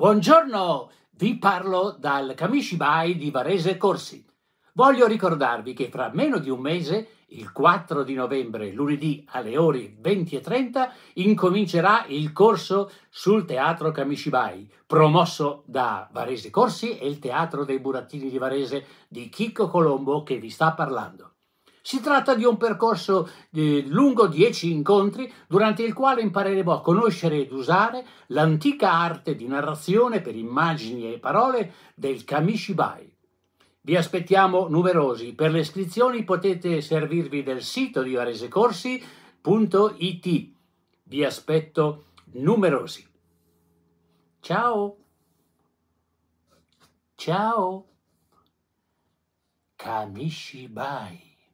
Buongiorno, vi parlo dal Kamishibai di Varese Corsi. Voglio ricordarvi che fra meno di un mese, il 4 di novembre, lunedì alle ore 20.30, incomincerà il corso sul teatro Kamishibai, promosso da Varese Corsi e il Teatro dei Burattini di Varese di Chicco Colombo che vi sta parlando. Si tratta di un percorso eh, lungo 10 incontri durante il quale impareremo a conoscere ed usare l'antica arte di narrazione per immagini e parole del Kamishibai. Vi aspettiamo numerosi. Per le iscrizioni potete servirvi del sito di aresecorsi.it. Vi aspetto numerosi. Ciao! Ciao! Kamishibai.